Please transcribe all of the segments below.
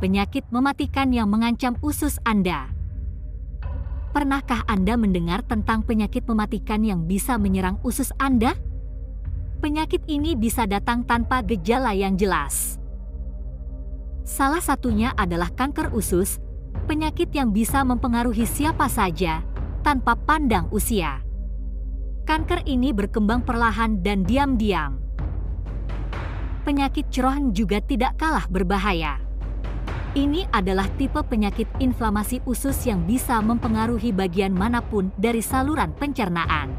penyakit mematikan yang mengancam usus Anda. Pernahkah Anda mendengar tentang penyakit mematikan yang bisa menyerang usus Anda? Penyakit ini bisa datang tanpa gejala yang jelas. Salah satunya adalah kanker usus, penyakit yang bisa mempengaruhi siapa saja tanpa pandang usia. Kanker ini berkembang perlahan dan diam-diam penyakit cerohan juga tidak kalah berbahaya. Ini adalah tipe penyakit inflamasi usus yang bisa mempengaruhi bagian manapun dari saluran pencernaan.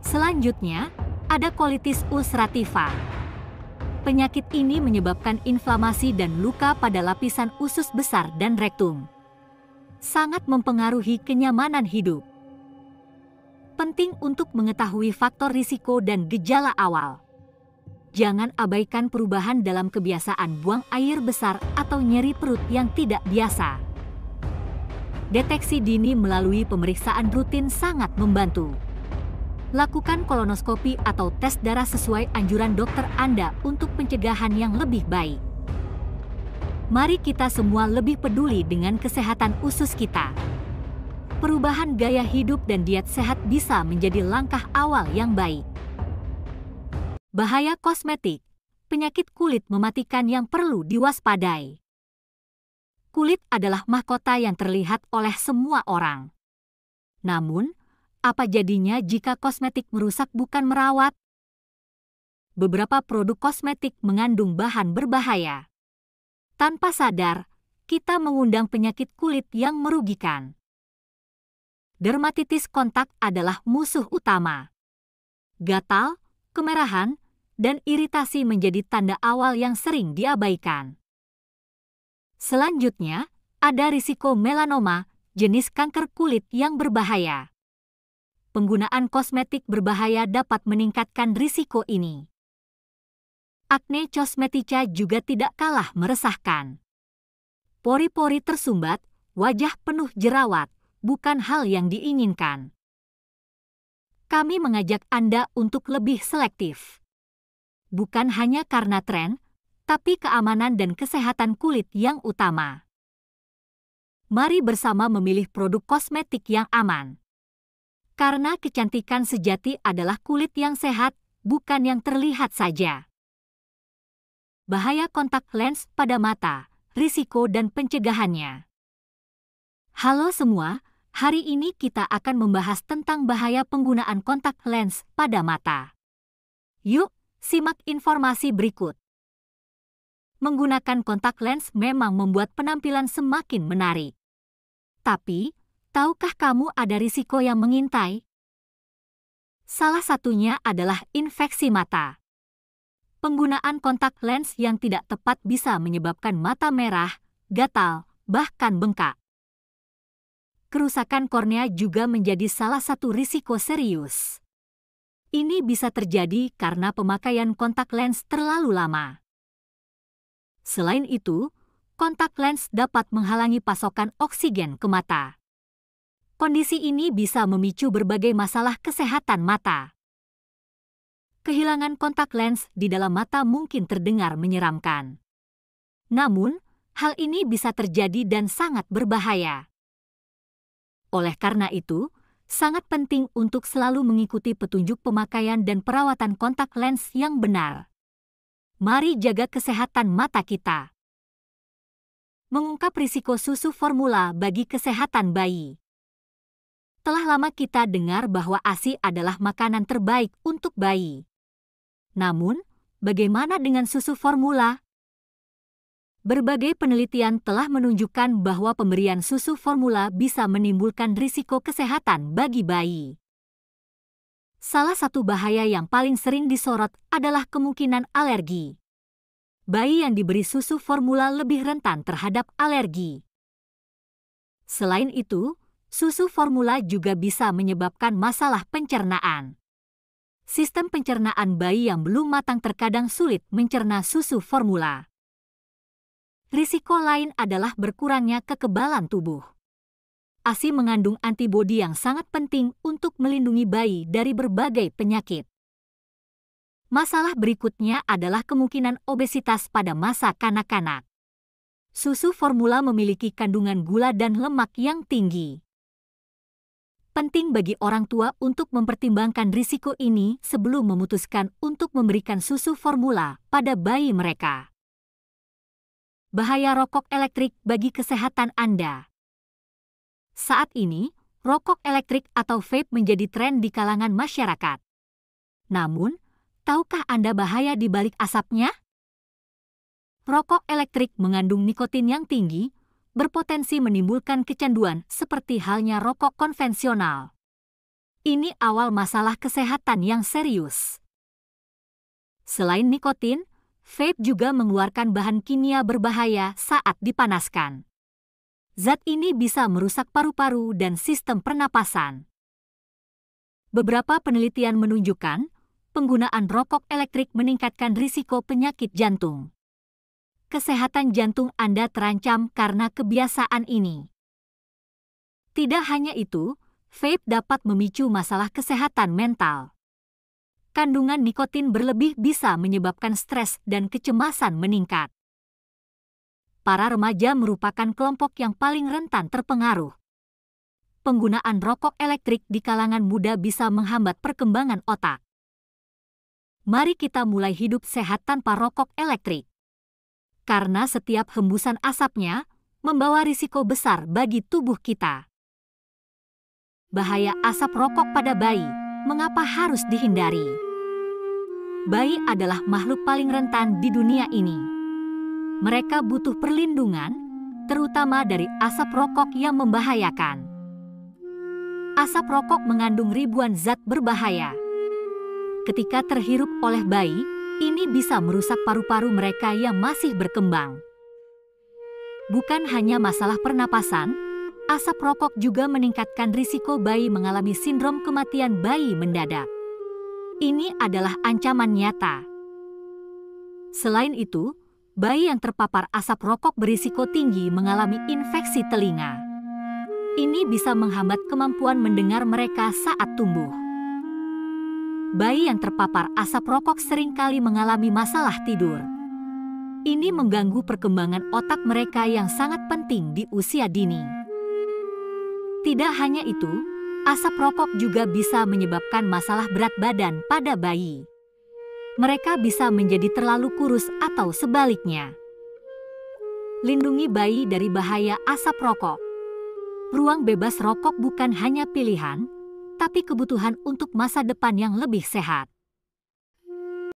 Selanjutnya, ada kolitis ulcerativa. Penyakit ini menyebabkan inflamasi dan luka pada lapisan usus besar dan rektum. Sangat mempengaruhi kenyamanan hidup penting untuk mengetahui faktor risiko dan gejala awal jangan abaikan perubahan dalam kebiasaan buang air besar atau nyeri perut yang tidak biasa. Deteksi dini melalui pemeriksaan rutin sangat membantu. Lakukan kolonoskopi atau tes darah sesuai anjuran dokter Anda untuk pencegahan yang lebih baik. Mari kita semua lebih peduli dengan kesehatan usus kita. Perubahan gaya hidup dan diet sehat bisa menjadi langkah awal yang baik bahaya kosmetik, penyakit kulit mematikan yang perlu diwaspadai. Kulit adalah mahkota yang terlihat oleh semua orang. Namun, apa jadinya jika kosmetik merusak bukan merawat? Beberapa produk kosmetik mengandung bahan berbahaya. Tanpa sadar, kita mengundang penyakit kulit yang merugikan. Dermatitis kontak adalah musuh utama. Gatal, kemerahan, dan iritasi menjadi tanda awal yang sering diabaikan. Selanjutnya, ada risiko melanoma, jenis kanker kulit yang berbahaya. Penggunaan kosmetik berbahaya dapat meningkatkan risiko ini. Akne cosmetica juga tidak kalah meresahkan. Pori-pori tersumbat, wajah penuh jerawat, bukan hal yang diinginkan. Kami mengajak Anda untuk lebih selektif bukan hanya karena tren, tapi keamanan dan kesehatan kulit yang utama. Mari bersama memilih produk kosmetik yang aman. Karena kecantikan sejati adalah kulit yang sehat, bukan yang terlihat saja. Bahaya kontak lens pada mata, risiko dan pencegahannya. Halo semua, hari ini kita akan membahas tentang bahaya penggunaan kontak lens pada mata. Yuk, Simak informasi berikut. Menggunakan kontak lens memang membuat penampilan semakin menarik. Tapi, tahukah kamu ada risiko yang mengintai? Salah satunya adalah infeksi mata. Penggunaan kontak lens yang tidak tepat bisa menyebabkan mata merah, gatal, bahkan bengkak. Kerusakan kornea juga menjadi salah satu risiko serius. Ini bisa terjadi karena pemakaian kontak lens terlalu lama. Selain itu, kontak lens dapat menghalangi pasokan oksigen ke mata. Kondisi ini bisa memicu berbagai masalah kesehatan mata. Kehilangan kontak lens di dalam mata mungkin terdengar menyeramkan. Namun, hal ini bisa terjadi dan sangat berbahaya. Oleh karena itu, sangat penting untuk selalu mengikuti petunjuk pemakaian dan perawatan kontak lens yang benar. Mari jaga kesehatan mata kita. Mengungkap risiko susu formula bagi kesehatan bayi. Telah lama kita dengar bahwa ASI adalah makanan terbaik untuk bayi. Namun, bagaimana dengan susu formula? berbagai penelitian telah menunjukkan bahwa pemberian susu formula bisa menimbulkan risiko kesehatan bagi bayi. Salah satu bahaya yang paling sering disorot adalah kemungkinan alergi. Bayi yang diberi susu formula lebih rentan terhadap alergi. Selain itu, susu formula juga bisa menyebabkan masalah pencernaan. Sistem pencernaan bayi yang belum matang terkadang sulit mencerna susu formula risiko lain adalah berkurangnya kekebalan tubuh. ASI mengandung antibodi yang sangat penting untuk melindungi bayi dari berbagai penyakit. Masalah berikutnya adalah kemungkinan obesitas pada masa kanak-kanak. Susu formula memiliki kandungan gula dan lemak yang tinggi. Penting bagi orang tua untuk mempertimbangkan risiko ini sebelum memutuskan untuk memberikan susu formula pada bayi mereka bahaya rokok elektrik bagi kesehatan Anda. Saat ini, rokok elektrik atau vape menjadi tren di kalangan masyarakat. Namun, tahukah Anda bahaya di balik asapnya? Rokok elektrik mengandung nikotin yang tinggi, berpotensi menimbulkan kecanduan seperti halnya rokok konvensional. Ini awal masalah kesehatan yang serius. Selain nikotin, vape juga mengeluarkan bahan kimia berbahaya saat dipanaskan. Zat ini bisa merusak paru-paru dan sistem pernapasan. Beberapa penelitian menunjukkan penggunaan rokok elektrik meningkatkan risiko penyakit jantung. Kesehatan jantung Anda terancam karena kebiasaan ini. Tidak hanya itu, vape dapat memicu masalah kesehatan mental kandungan nikotin berlebih bisa menyebabkan stres dan kecemasan meningkat. Para remaja merupakan kelompok yang paling rentan terpengaruh. Penggunaan rokok elektrik di kalangan muda bisa menghambat perkembangan otak. Mari kita mulai hidup sehat tanpa rokok elektrik. Karena setiap hembusan asapnya membawa risiko besar bagi tubuh kita. Bahaya asap rokok pada bayi, mengapa harus dihindari? bayi adalah makhluk paling rentan di dunia ini. Mereka butuh perlindungan, terutama dari asap rokok yang membahayakan. Asap rokok mengandung ribuan zat berbahaya. Ketika terhirup oleh bayi, ini bisa merusak paru-paru mereka yang masih berkembang. Bukan hanya masalah pernapasan, asap rokok juga meningkatkan risiko bayi mengalami sindrom kematian bayi mendadak. Ini adalah ancaman nyata. Selain itu, bayi yang terpapar asap rokok berisiko tinggi mengalami infeksi telinga. Ini bisa menghambat kemampuan mendengar mereka saat tumbuh. Bayi yang terpapar asap rokok seringkali mengalami masalah tidur. Ini mengganggu perkembangan otak mereka yang sangat penting di usia dini. Tidak hanya itu, Asap rokok juga bisa menyebabkan masalah berat badan pada bayi. Mereka bisa menjadi terlalu kurus atau sebaliknya. Lindungi bayi dari bahaya asap rokok. Ruang bebas rokok bukan hanya pilihan, tapi kebutuhan untuk masa depan yang lebih sehat.